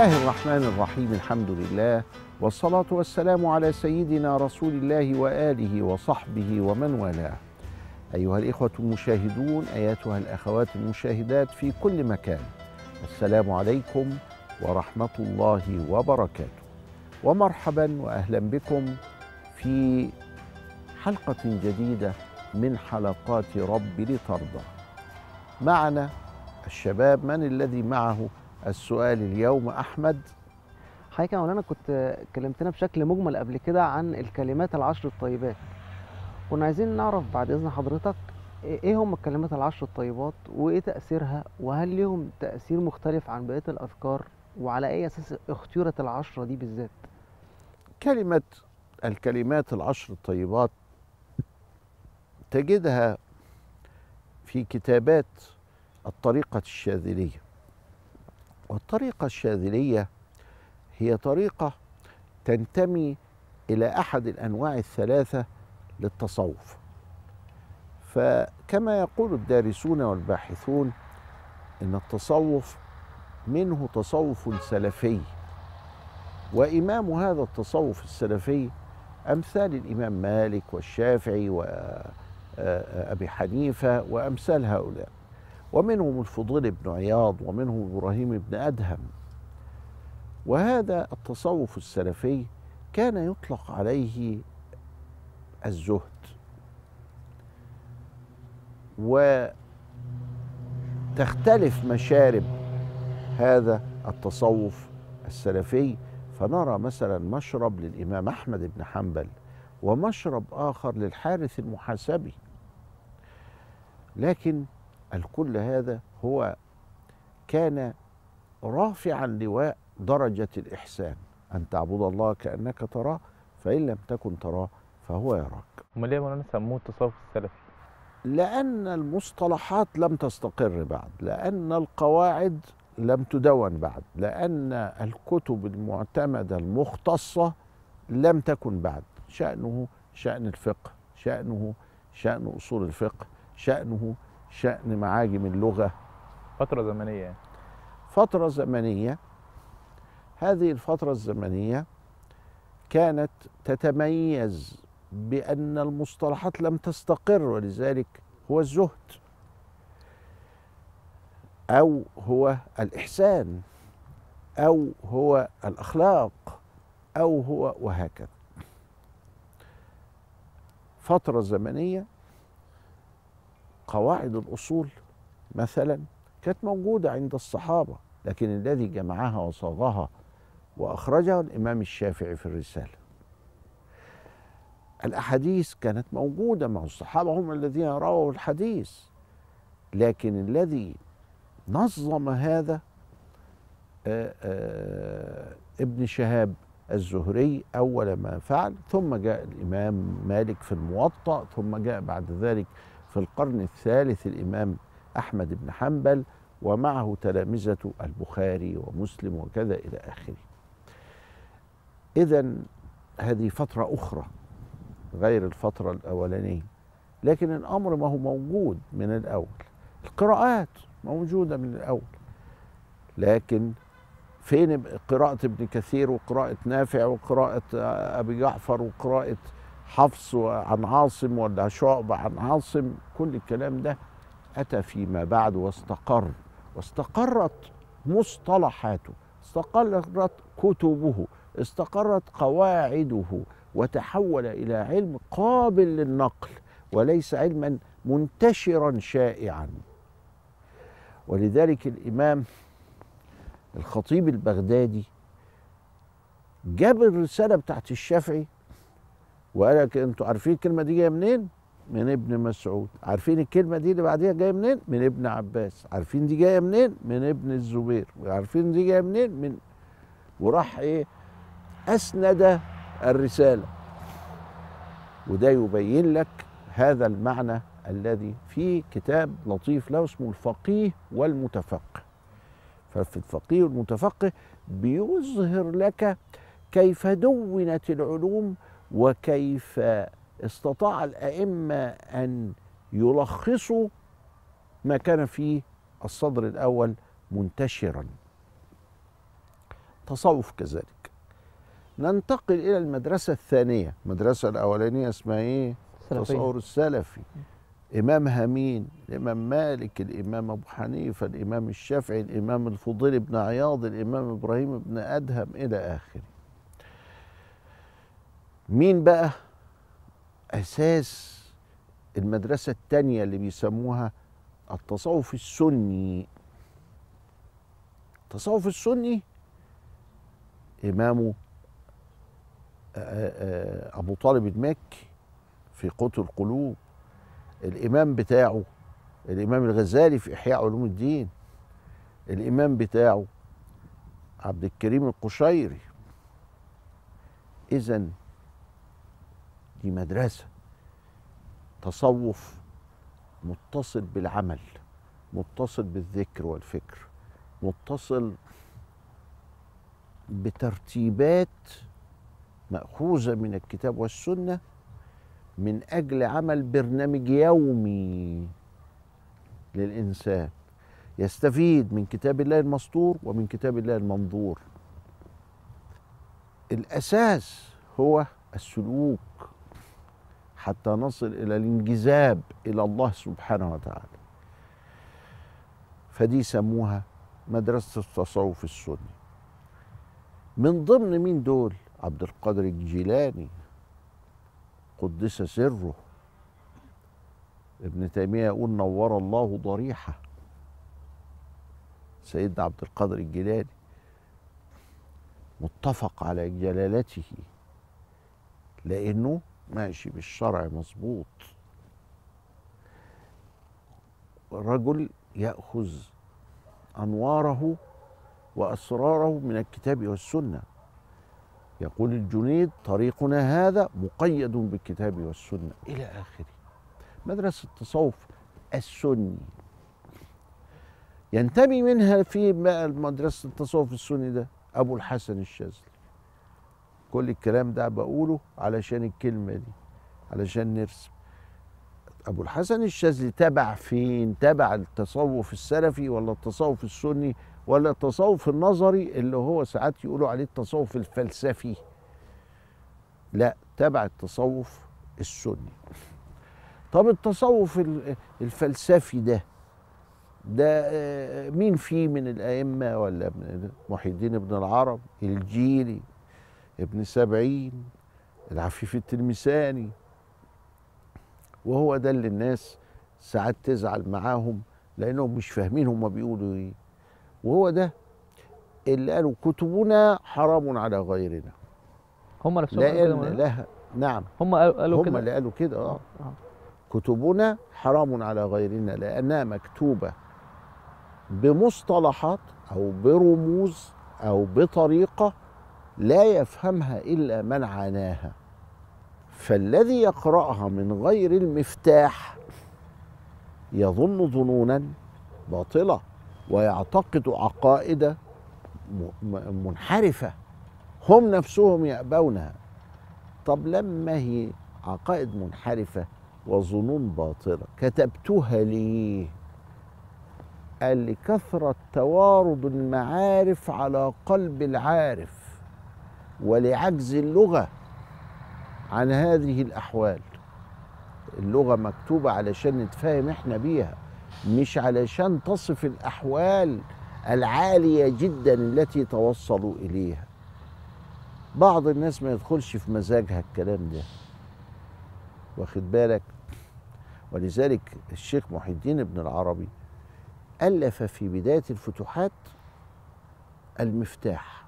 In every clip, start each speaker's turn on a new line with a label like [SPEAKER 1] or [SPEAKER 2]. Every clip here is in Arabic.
[SPEAKER 1] الله الرحمن الرحيم الحمد لله والصلاة والسلام على سيدنا رسول الله وآله وصحبه ومن والاه أيها الإخوة المشاهدون أيتها الأخوات المشاهدات في كل مكان السلام عليكم ورحمة الله وبركاته ومرحبا وأهلا بكم في حلقة جديدة من حلقات رب لترضى معنا الشباب من الذي معه السؤال اليوم أحمد حضرتك يا مولانا كنت كلمتنا بشكل مجمل قبل كده عن الكلمات العشر الطيبات كنا عايزين نعرف بعد إذن حضرتك إيه, إيه هم الكلمات العشر الطيبات وإيه تأثيرها وهل لهم تأثير مختلف عن بقية الأذكار وعلى أي أساس اختيرت العشرة دي بالذات كلمة الكلمات العشر الطيبات تجدها في كتابات الطريقة الشاذلية والطريقة الشاذلية هي طريقة تنتمي إلى أحد الأنواع الثلاثة للتصوف فكما يقول الدارسون والباحثون إن التصوف منه تصوف سلفي وإمام هذا التصوف السلفي أمثال الإمام مالك والشافعي وأبي آه، آه، حنيفة وأمثال هؤلاء ومنهم الفضيل بن عياض ومنهم ابراهيم بن ادهم وهذا التصوف السلفي كان يطلق عليه الزهد وتختلف مشارب هذا التصوف السلفي فنرى مثلا مشرب للامام احمد بن حنبل ومشرب اخر للحارث المحاسبي لكن الكل هذا هو كان رافعا لواء درجة الإحسان أن تعبد الله كأنك تراه فإن لم تكن تراه فهو يراك ما ليه مولانا سموه التصوف السلفي؟ لأن المصطلحات لم تستقر بعد لأن القواعد لم تدون بعد لأن الكتب المعتمدة المختصة لم تكن بعد شأنه شأن الفقه شأنه شأن أصول الفقه شأنه شأن معاجم اللغة فترة زمنية فترة زمنية هذه الفترة الزمنية كانت تتميز بأن المصطلحات لم تستقر ولذلك هو الزهد أو هو الإحسان أو هو الأخلاق أو هو وهكذا فترة زمنية قواعد الأصول مثلا كانت موجودة عند الصحابة لكن الذي جمعها وصاغها وأخرجها الإمام الشافعي في الرسالة الأحاديث كانت موجودة مع الصحابة هم الذين رووا الحديث لكن الذي نظم هذا آآ آه، آآ آه، ابن شهاب الزهري أول ما فعل ثم جاء الإمام مالك في الموطأ ثم جاء بعد ذلك في القرن الثالث الإمام أحمد بن حنبل ومعه تلامذة البخاري ومسلم وكذا إلى آخره إذا هذه فترة أخرى غير الفترة الأولانية لكن الأمر ما هو موجود من الأول القراءات موجودة من الأول لكن فين قراءة ابن كثير وقراءة نافع وقراءة أبي جعفر وقراءة حفص عن عاصم ولا شعبة عن عاصم كل الكلام ده أتى فيما بعد واستقر واستقرت مصطلحاته استقرت كتبه استقرت قواعده وتحول إلى علم قابل للنقل وليس علما منتشرا شائعا ولذلك الإمام الخطيب البغدادي جاب الرسالة بتاعت الشافعي وقال لك انتوا عارفين الكلمه دي جايه منين؟ من ابن مسعود عارفين الكلمه دي اللي بعديها جايه منين؟ من ابن عباس عارفين دي جايه منين؟ من ابن الزبير عارفين دي جايه منين؟ من وراح ايه؟ اسند الرساله وده يبين لك هذا المعنى الذي في كتاب لطيف له اسمه الفقيه والمتفقه ففي الفقيه والمتفقه بيظهر لك كيف دونت العلوم وكيف استطاع الائمه ان يلخصوا ما كان في الصدر الاول منتشرا تصوف كذلك ننتقل الى المدرسه الثانيه المدرسه الاولانيه اسمها ايه التصور السلفي امامها مين الامام مالك الامام ابو حنيفه الامام الشافعي الامام الفضيل بن عياض الامام ابراهيم بن ادهم الى اخره مين بقى اساس المدرسه الثانيه اللي بيسموها التصوف السني التصوف السني امامه ابو طالب المكي في قوت القلوب الامام بتاعه الامام الغزالي في احياء علوم الدين الامام بتاعه عبد الكريم القشيري اذا دي مدرسه تصوف متصل بالعمل متصل بالذكر والفكر متصل بترتيبات ماخوذه من الكتاب والسنه من اجل عمل برنامج يومي للانسان يستفيد من كتاب الله المسطور ومن كتاب الله المنظور الاساس هو السلوك حتى نصل الى الانجذاب الى الله سبحانه وتعالى فدي سموها مدرسه التصوف السني من ضمن مين دول عبد القادر الجيلاني قدس سره ابن تيميه يقول نور الله ضريحه سيدنا عبد القادر الجيلاني متفق على جلالته لانه ماشي بالشرع مظبوط رجل ياخذ انواره واسراره من الكتاب والسنه يقول الجنيد طريقنا هذا مقيد بالكتاب والسنه الى اخره مدرسه التصوف السني ينتمي منها في مدرسه التصوف السني ده ابو الحسن الشاذلي كل الكلام ده بقوله علشان الكلمة دي علشان نرسم أبو الحسن الشاذلي تبع فين؟ تبع التصوف السلفي ولا التصوف السني ولا التصوف النظري اللي هو ساعات يقولوا عليه التصوف الفلسفي لا تبع التصوف السني طب التصوف الفلسفي ده ده آه، مين فيه من الأئمة ولا محي الدين بن العرب الجيري ابن سبعين العفيف التلمساني وهو ده اللي الناس ساعات تزعل معاهم لانهم مش فاهمين هم بيقولوا ايه وهو ده اللي قالوا كتبنا حرام على غيرنا هم نفسهم قالوا كده لها نعم هم قالوا كده هم اللي قالوا كده آه. اه كتبنا حرام على غيرنا لانها مكتوبه بمصطلحات او برموز او بطريقه لا يفهمها الا من عاناها فالذي يقراها من غير المفتاح يظن ظنونا باطله ويعتقد عقائد منحرفه هم نفسهم يأبونها طب لما هي عقائد منحرفة وظنون باطلة كتبتها ليه قال لكثرة توارد المعارف على قلب العارف ولعجز اللغه عن هذه الاحوال اللغه مكتوبه علشان نتفاهم احنا بيها مش علشان تصف الاحوال العاليه جدا التي توصلوا اليها بعض الناس ما يدخلش في مزاجها الكلام ده واخد بالك ولذلك الشيخ محي الدين ابن العربي الف في بدايه الفتوحات المفتاح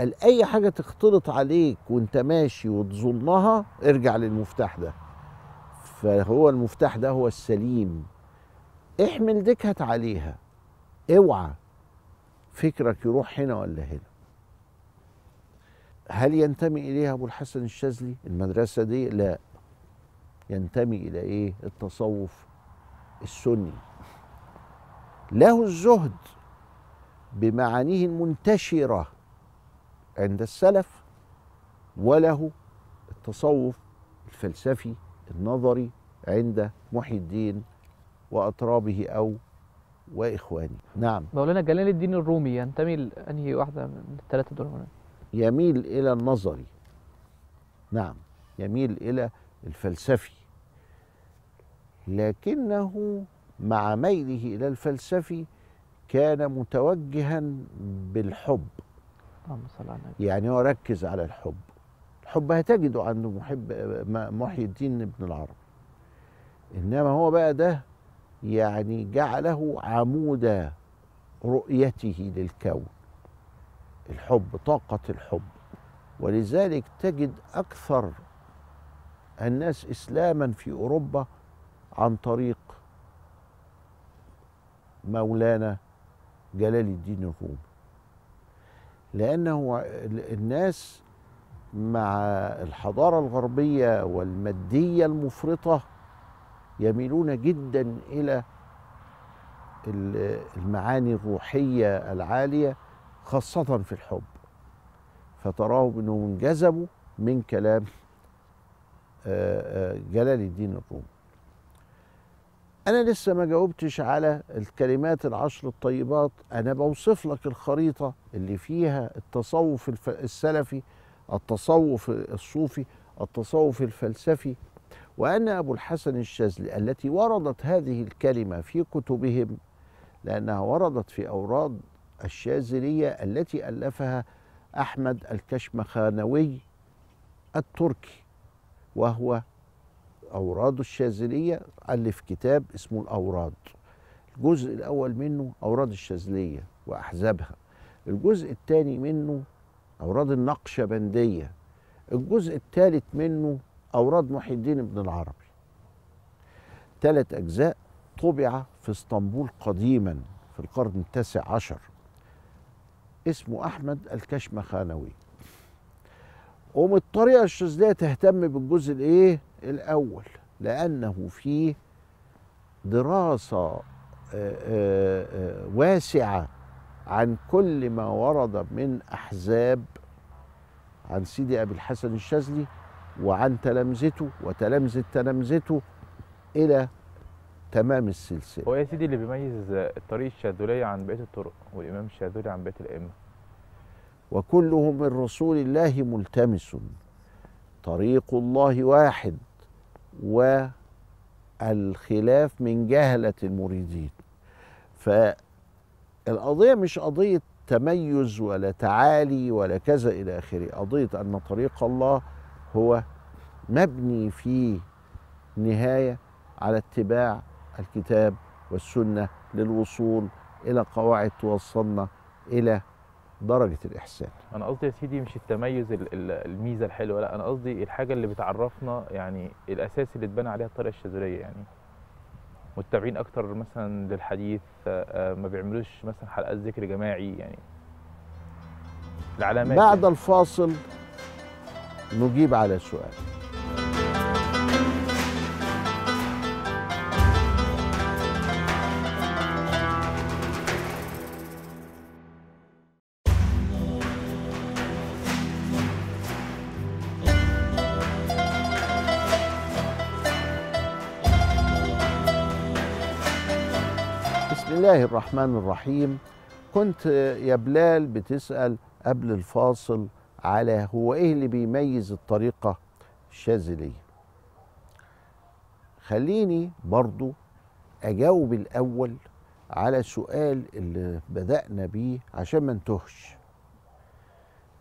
[SPEAKER 1] قال اي حاجه تختلط عليك وانت ماشي وتظنها ارجع للمفتاح ده فهو المفتاح ده هو السليم احمل دكهت عليها اوعى فكرك يروح هنا ولا هنا هل ينتمي اليها ابو الحسن الشاذلي المدرسه دي لا ينتمي الى ايه التصوف السني له الزهد بمعانيه المنتشره عند السلف وله التصوف الفلسفي النظري عند محي الدين وأطرابه أو وإخوانه نعم مولانا جلال الدين الرومي ينتمي لأنهي واحدة من الثلاثة دول هنا يميل إلى النظري نعم يميل إلى الفلسفي لكنه مع ميله إلى الفلسفي كان متوجها بالحب اللهم صل على النبي يعني هو ركز على الحب الحب هتجده عند محب محي الدين ابن العربي انما هو بقى ده يعني جعله عمود رؤيته للكون الحب طاقة الحب ولذلك تجد أكثر الناس إسلاما في أوروبا عن طريق مولانا جلال الدين الرومي لأنه الناس مع الحضارة الغربية والمادية المفرطة يميلون جدا إلى المعاني الروحية العالية خاصة في الحب فتراهم أنهم انجذبوا من كلام جلال الدين الرومي أنا لسه ما جاوبتش على الكلمات العشر الطيبات أنا بوصف لك الخريطة اللي فيها التصوف السلفي التصوف الصوفي التصوف الفلسفي وأن أبو الحسن الشاذلي التي وردت هذه الكلمة في كتبهم لأنها وردت في أوراد الشاذلية التي ألفها أحمد الكشمخانوي التركي وهو أوراد الشاذلية ألف كتاب اسمه الأوراد الجزء الأول منه أوراد الشاذلية وأحزابها الجزء الثاني منه أوراد النقشبندية الجزء الثالث منه أوراد محي الدين ابن العربي ثلاث أجزاء طبع في اسطنبول قديما في القرن التاسع عشر اسمه أحمد الكشمخانوي ومن الطريقة الشاذلية تهتم بالجزء الإيه الأول لأنه فيه دراسة آه، آه، آه، واسعة عن كل ما ورد من أحزاب عن سيدي أبي الحسن الشاذلي وعن تلامذته وتلامذة تلامذته إلى تمام السلسلة هو يا سيدي اللي بيميز الطريق الشاذلي عن بقية الطرق والإمام الشاذلي عن بقية الأئمة وكله من رسول الله ملتمس طريق الله واحد والخلاف من جهلة المريدين فالقضية مش قضية تميز ولا تعالي ولا كذا إلى آخره قضية أن طريق الله هو مبني في نهاية على اتباع الكتاب والسنة للوصول إلى قواعد توصلنا إلى درجه الاحسان انا قصدي يا سيدي مش التميز الميزه الحلوه لا انا قصدي الحاجه اللي بتعرفنا يعني الاساس اللي اتبنى عليها الطريقه الشاذليه يعني متابعين اكتر مثلا للحديث آه، آه، ما بيعملوش مثلا حلقات ذكر جماعي يعني العلامات بعد يعني. الفاصل نجيب على سؤالك الله الرحمن الرحيم كنت يا بلال بتسأل قبل الفاصل على هو إيه اللي بيميز الطريقة الشاذلية خليني برضو أجاوب الأول على سؤال اللي بدأنا بيه عشان ما انتهش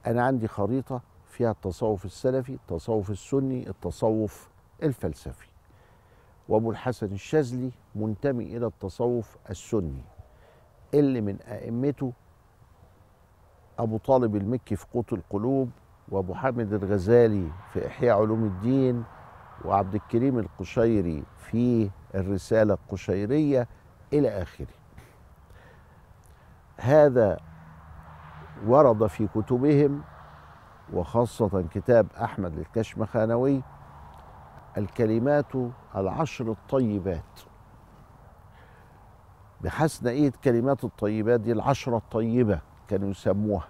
[SPEAKER 1] أنا عندي خريطة فيها التصوف السلفي التصوف السني التصوف الفلسفي وابو الحسن الشاذلي منتمي الى التصوف السني اللي من ائمته ابو طالب المكي في قوت القلوب وابو حامد الغزالي في احياء علوم الدين وعبد الكريم القشيري في الرساله القشيريه الى اخره هذا ورد في كتبهم وخاصة كتاب أحمد الكشمخانوي الكلمات العشر الطيبات بحسن ايه الكلمات الطيبات دي العشره الطيبه كانوا يسموها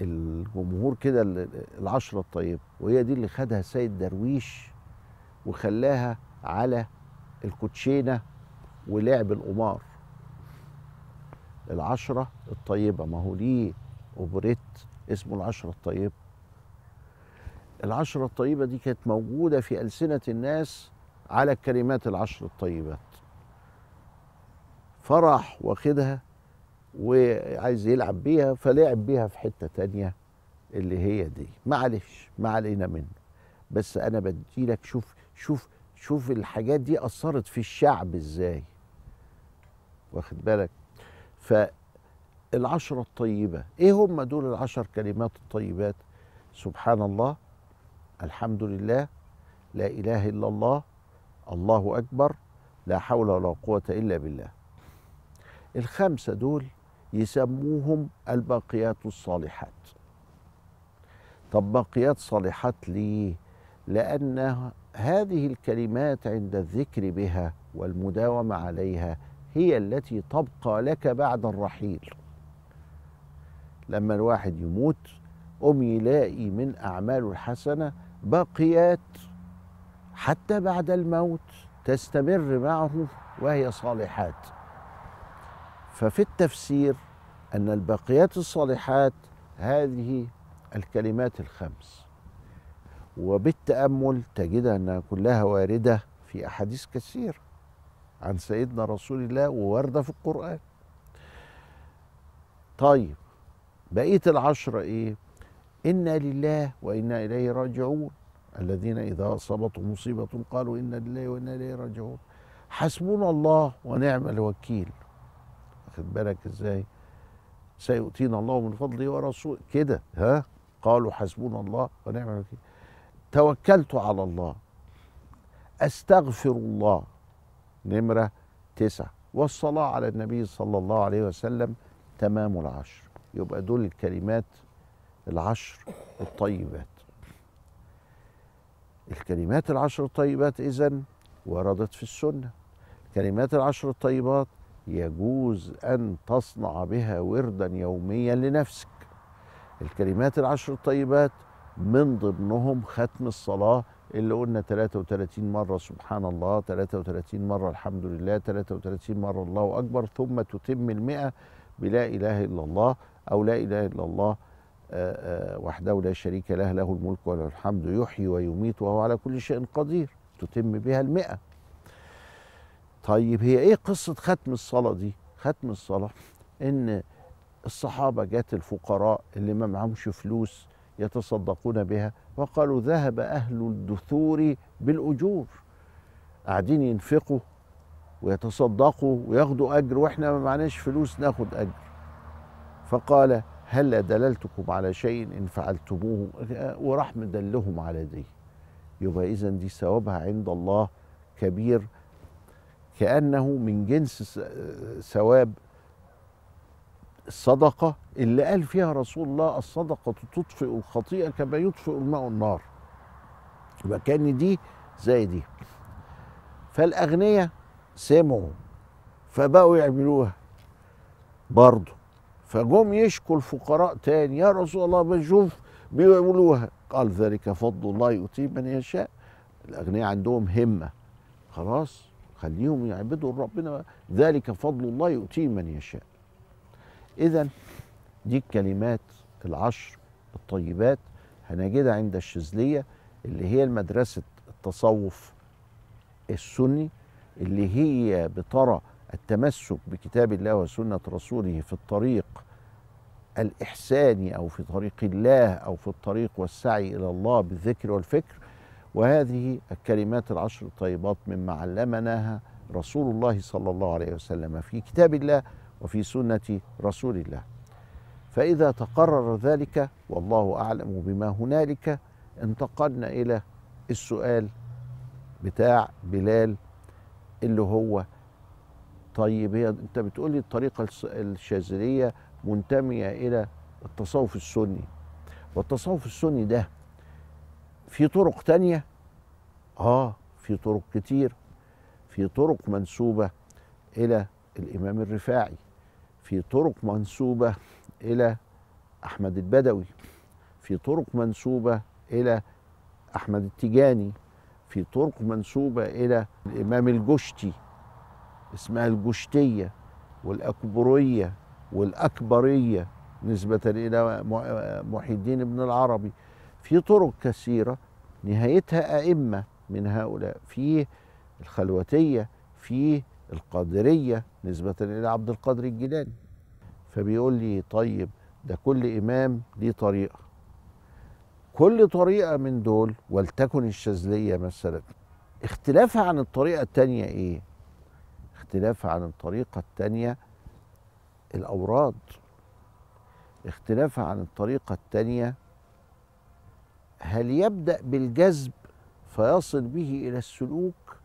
[SPEAKER 1] الجمهور كده العشره الطيبه وهي دي اللي خدها سيد درويش وخلاها على الكوتشينه ولعب القمار العشره الطيبه ما هو ليه اوبريت اسمه العشره الطيبه العشره الطيبه دي كانت موجوده في السنه الناس على الكلمات العشر الطيبات فراح واخدها وعايز يلعب بيها فلعب بيها في حته تانية اللي هي دي معلش ما علينا منه بس انا بدي لك شوف شوف شوف الحاجات دي اثرت في الشعب ازاي واخد بالك فالعشرة الطيبة ايه هم دول العشر كلمات الطيبات سبحان الله الحمد لله لا اله الا الله الله اكبر لا حول ولا قوة الا بالله الخمسة دول يسموهم الباقيات الصالحات طب باقيات صالحات ليه لأن هذه الكلمات عند الذكر بها والمداومة عليها هي التي تبقى لك بعد الرحيل لما الواحد يموت أم يلاقي من أعماله الحسنة باقيات حتى بعد الموت تستمر معه وهي صالحات ففي التفسير أن الباقيات الصالحات هذه الكلمات الخمس وبالتأمل تجد أنها كلها واردة في أحاديث كثيرة عن سيدنا رسول الله وواردة في القرآن طيب بقية العشرة إيه إنا لله وإنا إليه راجعون الذين إذا أصابتهم مصيبة قالوا إنا لله وإنا إليه راجعون حسبنا الله ونعم الوكيل واخد بالك ازاي سيؤتينا الله من فضله ورسوله كده ها قالوا حسبنا الله ونعم الوكيل توكلت على الله استغفر الله نمره تسعه والصلاه على النبي صلى الله عليه وسلم تمام العشر يبقى دول الكلمات العشر الطيبات الكلمات العشر الطيبات اذا وردت في السنه الكلمات العشر الطيبات يجوز أن تصنع بها وردا يوميا لنفسك الكلمات العشر الطيبات من ضمنهم ختم الصلاة اللي قلنا 33 مرة سبحان الله 33 مرة الحمد لله 33 مرة الله أكبر ثم تتم المئة بلا إله إلا الله أو لا إله إلا الله آه، آه، وحده لا شريك له له الملك وله الحمد يحيي ويميت وهو على كل شيء قدير تتم بها المئة طيب هي ايه قصه ختم الصلاه دي ختم الصلاه ان الصحابه جت الفقراء اللي ما معهمش فلوس يتصدقون بها وقالوا ذهب اهل الدثور بالاجور قاعدين ينفقوا ويتصدقوا وياخدوا اجر واحنا ما معناش فلوس ناخد اجر فقال هل دللتكم على شيء ان فعلتموه وراح مدلهم على دي يبقى اذا دي ثوابها عند الله كبير كأنه من جنس ثواب الصدقة اللي قال فيها رسول الله الصدقة تطفئ الخطيئة كما يطفئ الماء النار يبقى كان دي زي دي فالأغنياء سمعوا فبقوا يعملوها برضه فجم يشكوا الفقراء تاني يا رسول الله بنشوف بيعملوها قال ذلك فضل الله يؤتيه من يشاء الأغنياء عندهم همة خلاص خليهم يعبدوا ربنا ذلك فضل الله يؤتيه من يشاء اذا دي الكلمات العشر الطيبات هنجدها عند الشزلية اللي هي المدرسه التصوف السني اللي هي بترى التمسك بكتاب الله وسنه رسوله في الطريق الإحساني أو في طريق الله أو في الطريق والسعي إلى الله بالذكر والفكر وهذه الكلمات العشر الطيبات مما علمناها رسول الله صلى الله عليه وسلم في كتاب الله وفي سنة رسول الله فإذا تقرر ذلك والله أعلم بما هنالك انتقلنا إلى السؤال بتاع بلال اللي هو طيب هي انت بتقولي الطريقه الشاذليه منتميه الى التصوف السني والتصوف السني ده في طرق تانية آه في طرق كتير في طرق منسوبة إلى الإمام الرفاعي في طرق منسوبة إلى أحمد البدوي في طرق منسوبة إلى أحمد التجاني في طرق منسوبة إلى الإمام الجشتي اسمها الجشتية والأكبرية والأكبرية نسبة إلى محي الدين ابن العربي في طرق كثيرة نهايتها أئمة من هؤلاء فيه الخلوتية فيه القادرية نسبة إلى عبد القادر الجيلاني فبيقول لي طيب ده كل إمام ليه طريقة كل طريقة من دول ولتكن الشاذلية مثلا اختلافها عن الطريقة التانية إيه؟ اختلافها عن الطريقة التانية الأوراد اختلافها عن الطريقة التانية هل يبدأ بالجذب فيصل به إلى السلوك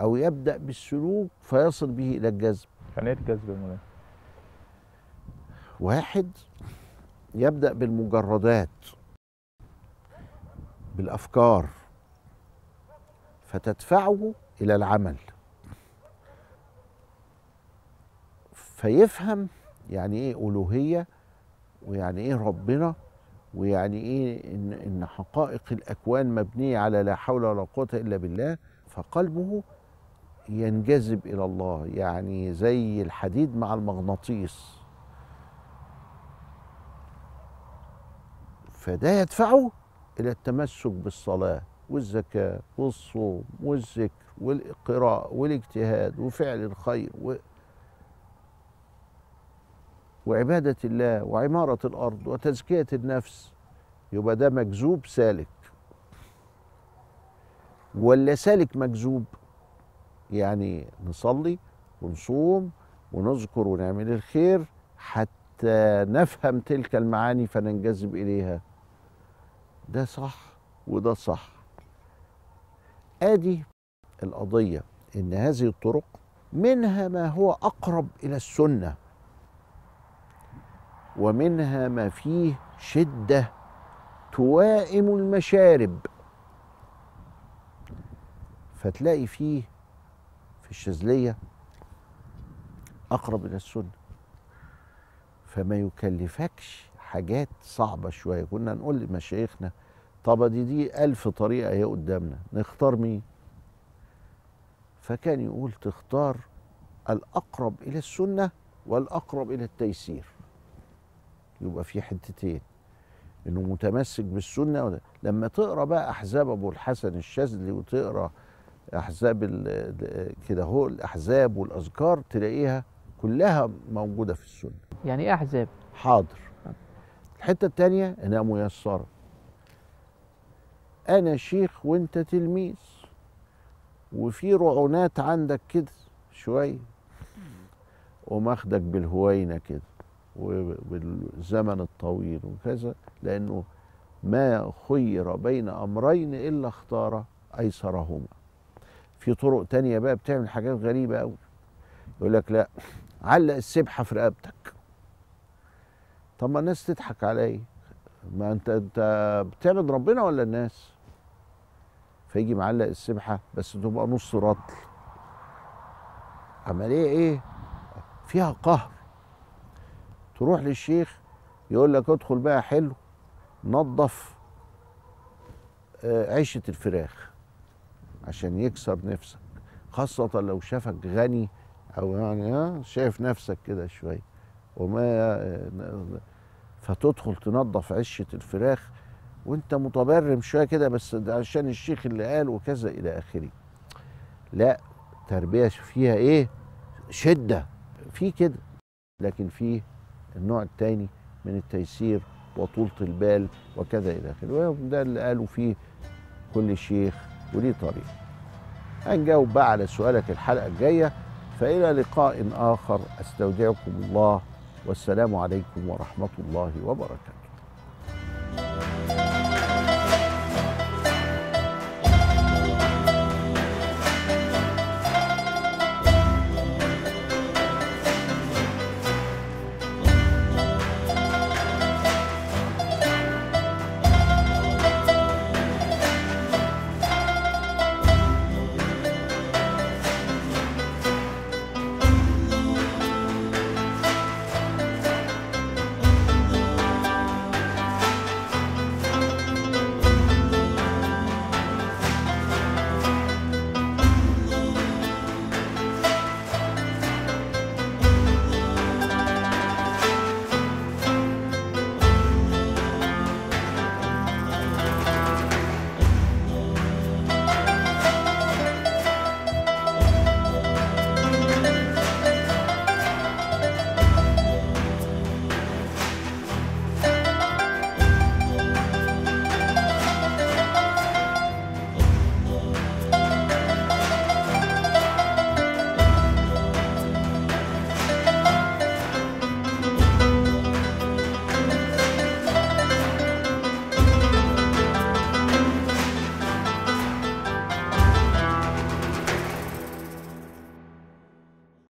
[SPEAKER 1] أو يبدأ بالسلوك فيصل به إلى الجذب يعني إيه الجذب يا واحد يبدأ بالمجردات بالأفكار فتدفعه إلى العمل فيفهم يعني إيه ألوهية ويعني إيه ربنا ويعني ايه ان ان حقائق الاكوان مبنيه على لا حول ولا قوه الا بالله فقلبه ينجذب الى الله يعني زي الحديد مع المغناطيس فده يدفعه الى التمسك بالصلاه والزكاه والصوم والذكر والقراءه والاجتهاد وفعل الخير و... وعبادة الله وعمارة الأرض وتزكية النفس يبقى ده مكذوب سالك ولا سالك مكذوب يعني نصلي ونصوم ونذكر ونعمل الخير حتى نفهم تلك المعاني فننجذب إليها ده صح وده صح ادي القضيه ان هذه الطرق منها ما هو اقرب الى السنه ومنها ما فيه شدة توائم المشارب فتلاقي فيه في الشاذلية أقرب إلى السنة فما يكلفكش حاجات صعبة شوية كنا نقول لمشايخنا طب دي دي ألف طريقة هي قدامنا نختار مين فكان يقول تختار الأقرب إلى السنة والأقرب إلى التيسير يبقى في حتتين انه متمسك بالسنه ولا لما تقرا بقى احزاب ابو الحسن الشاذلي وتقرا احزاب كده هو الاحزاب والاذكار تلاقيها كلها موجوده في السنه يعني ايه احزاب حاضر الحته الثانيه انها ميسره انا شيخ وانت تلميذ وفي رعونات عندك كده شويه وماخدك بالهوينه كده وبالزمن الطويل وكذا لأنه ما خير بين أمرين إلا اختار أيسرهما في طرق تانية بقى بتعمل حاجات غريبة أوي يقول لك لا علق السبحة في رقبتك طب ما الناس تضحك عليا ما انت انت بتعبد ربنا ولا الناس فيجي معلق السبحه بس تبقى نص رطل عمليه ايه فيها قهر تروح للشيخ يقول لك ادخل بقى حلو نظف آه، عشه الفراخ عشان يكسر نفسك خاصه لو شافك غني او يعني آه، شايف نفسك كده شويه وما آه، فتدخل تنظف عشه الفراخ وانت متبرم شويه كده بس عشان الشيخ اللي قال وكذا الى اخره لا تربيه فيها ايه شده في كده لكن في النوع الثاني من التيسير وطولة البال وكذا إلى آخره وده اللي قالوا فيه كل شيخ وليه طريق هنجاوب بقى على سؤالك الحلقة الجاية فإلى لقاء آخر أستودعكم الله والسلام عليكم ورحمة الله وبركاته